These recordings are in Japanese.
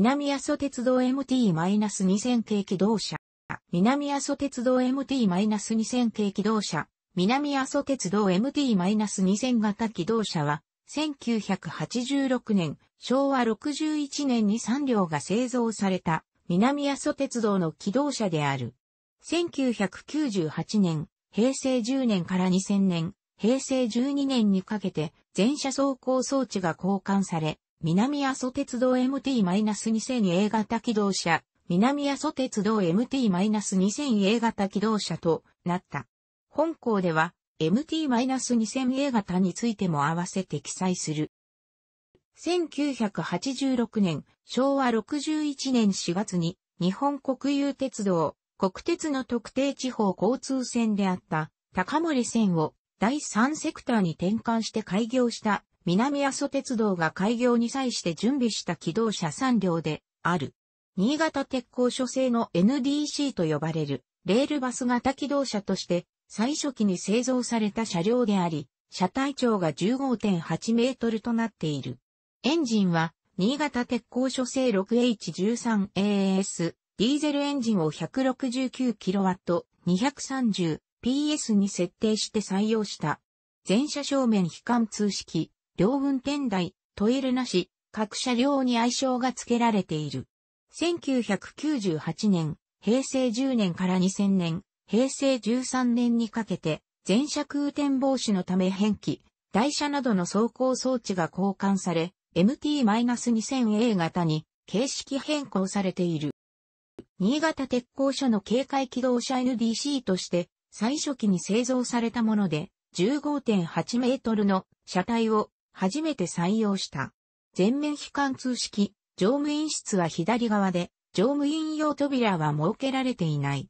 南阿蘇鉄道 MT-2000 系機動車、南阿蘇鉄道 MT-2000 系機動車、南阿蘇鉄道 MT-2000 型機動車は、1986年、昭和61年に3両が製造された、南阿蘇鉄道の機動車である。1998年、平成10年から2000年、平成12年にかけて、全車走行装置が交換され、南阿蘇鉄道 MT-2000 A 型機動車、南阿蘇鉄道 MT-2000 A 型機動車となった。本校では MT-2000 A 型についても合わせて記載する。1986年、昭和61年4月に日本国有鉄道、国鉄の特定地方交通線であった高森線を第3セクターに転換して開業した南阿蘇鉄道が開業に際して準備した機動車3両である。新潟鉄工所製の NDC と呼ばれるレールバス型機動車として最初期に製造された車両であり、車体長が15.8メートルとなっている。エンジンは新潟鉄工所製 6H13AS ディーゼルエンジンを 169kW230PS に設定して採用した。全車正面非貫通式両運転台、トイレなし、各車両に愛称が付けられている。1998年、平成10年から2000年、平成13年にかけて、全車空転防止のため変機、台車などの走行装置が交換され、MT-2000A 型に形式変更されている。新潟鉄工所の警戒機動車 NDC として最初期に製造されたもので15.8メートルの車体を初めて採用した。全面非貫通式、乗務員室は左側で、乗務員用扉は設けられていない。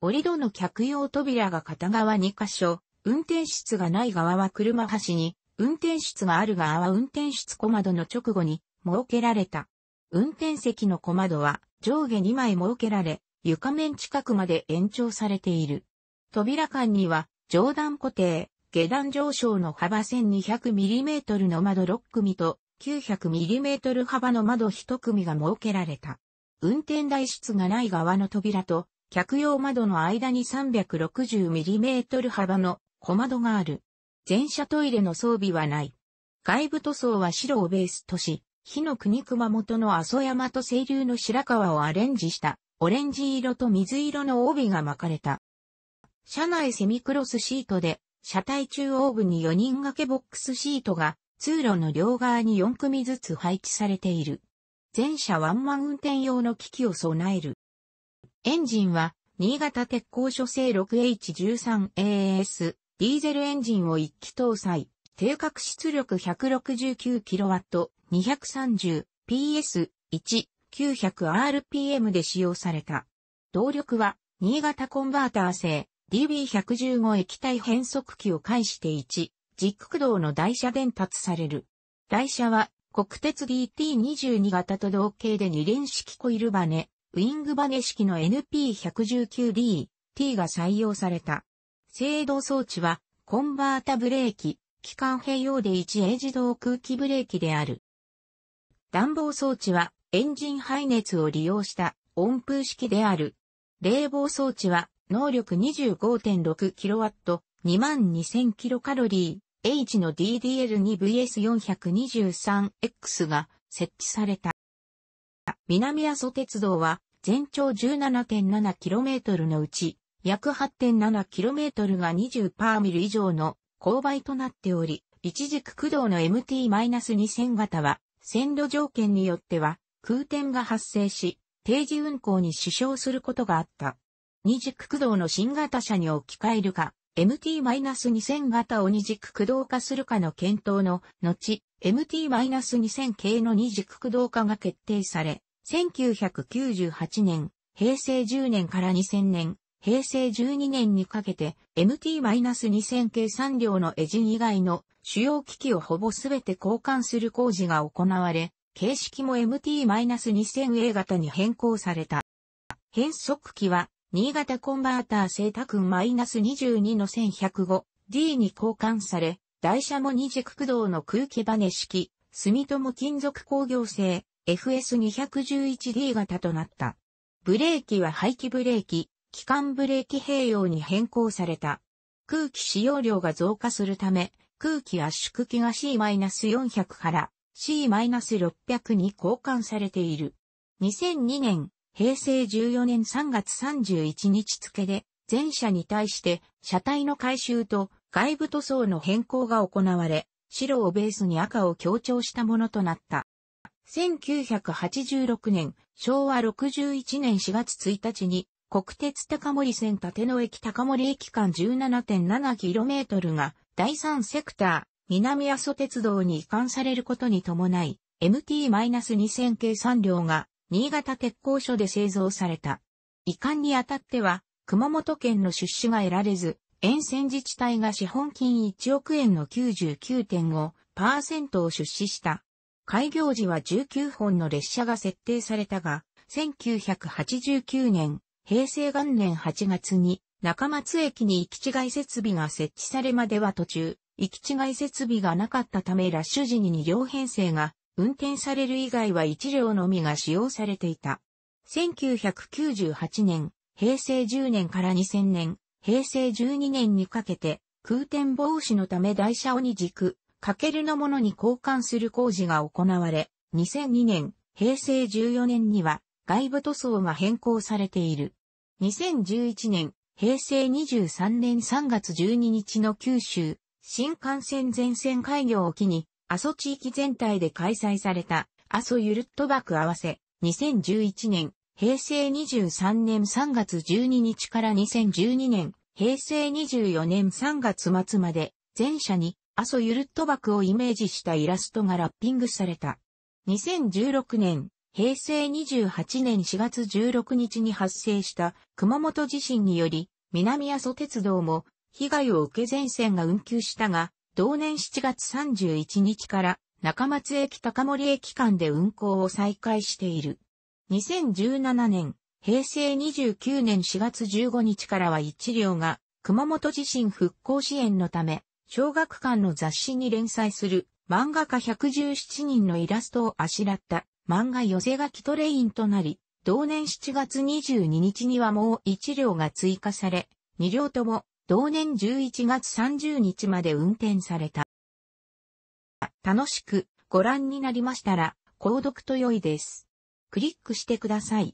折戸の客用扉が片側2箇所、運転室がない側は車端に、運転室がある側は運転室小窓の直後に設けられた。運転席の小窓は上下2枚設けられ、床面近くまで延長されている。扉間には上段固定、下段上昇の幅 1200mm の窓6組と 900mm 幅の窓1組が設けられた。運転台室がない側の扉と客用窓の間に 360mm 幅の小窓がある。全車トイレの装備はない。外部塗装は白をベースとし、火の国熊本の阿蘇山と清流の白川をアレンジしたオレンジ色と水色の帯が巻かれた。車内セミクロスシートで車体中央部に4人掛けボックスシートが通路の両側に4組ずつ配置されている。全車ワンマン運転用の機器を備える。エンジンは、新潟鉄工所製 6H13AS ディーゼルエンジンを1機搭載。定格出力 169kW230PS1900rpm で使用された。動力は、新潟コンバーター製 DB115 液体変速機を介して1、軸駆動の台車伝達される。台車は国鉄 DT22 型と同型で二連式コイルバネ、ウィングバネ式の NP119D、T が採用された。制動装置はコンバータブレーキ、機関併用で 1A 自動空気ブレーキである。暖房装置はエンジン排熱を利用した温風式である。冷房装置は能力 25.6kW、22000kcal、H の DDL2VS423X が設置された。南阿蘇鉄道は全長 17.7km のうち約 8.7km が20パーミル以上の勾配となっており、一軸駆動の MT-2000 型は線路条件によっては空転が発生し定時運行に支障することがあった。二軸駆動の新型車に置き換えるか、MT-2000 型を二軸駆動化するかの検討の後、MT-2000 系の二軸駆動化が決定され、1998年、平成10年から2000年、平成12年にかけて MT-2000 系3両のエジン以外の主要機器をほぼすべて交換する工事が行われ、形式も MT-2000A 型に変更された。変速機は新潟コンバーターセータ君 -22 の 1105D に交換され、台車も二軸駆動の空気バネ式、住友金属工業製 FS211D 型となった。ブレーキは排気ブレーキ、機関ブレーキ併用に変更された。空気使用量が増加するため、空気圧縮機が C-400 から C-600 に交換されている。2002年、平成14年3月31日付で、全車に対して車体の改修と外部塗装の変更が行われ、白をベースに赤を強調したものとなった。1986年、昭和61年4月1日に、国鉄高森線立野駅高森駅間 17.7km が第3セクター南阿蘇鉄道に移管されることに伴い MT-2000 系3両が新潟鉄工所で製造された。遺憾にあたっては、熊本県の出資が得られず、沿線自治体が資本金1億円の99.5%を出資した。開業時は19本の列車が設定されたが、1989年、平成元年8月に中松駅に行き違い設備が設置されまでは途中、行き違い設備がなかったためラッシュ時に2両編成が運転される以外は1両のみが使用されていた。1998年、平成10年から2000年、平成12年にかけて、空転防止のため台車を2軸、かけるのものに交換する工事が行われ、2002年、平成14年には外部塗装が変更されている。2011年、平成23年3月12日の九州、新幹線全線開業を機に、阿蘇地域全体で開催された、阿蘇ゆるっと爆合わせ、2011年、平成23年3月12日から2012年、平成24年3月末まで、全社に、阿蘇ゆるっと爆をイメージしたイラストがラッピングされた。2016年、平成28年4月16日に発生した熊本地震により、南阿蘇鉄道も被害を受け全線が運休したが、同年7月31日から中松駅高森駅間で運行を再開している。2017年、平成29年4月15日からは1両が熊本地震復興支援のため、小学館の雑誌に連載する漫画家117人のイラストをあしらった漫画寄せ書きトレインとなり、同年7月22日にはもう1両が追加され、2両とも同年11月30日まで運転された。楽しくご覧になりましたら、購読と良いです。クリックしてください。